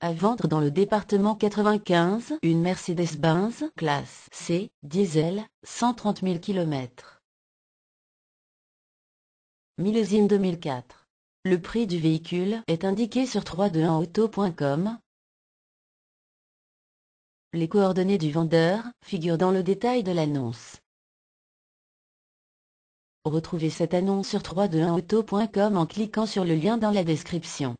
À vendre dans le département 95 une Mercedes-Benz classe C, diesel, 130 000 km. Millésime 2004. Le prix du véhicule est indiqué sur 321auto.com. Les coordonnées du vendeur figurent dans le détail de l'annonce. Retrouvez cette annonce sur 321auto.com en cliquant sur le lien dans la description.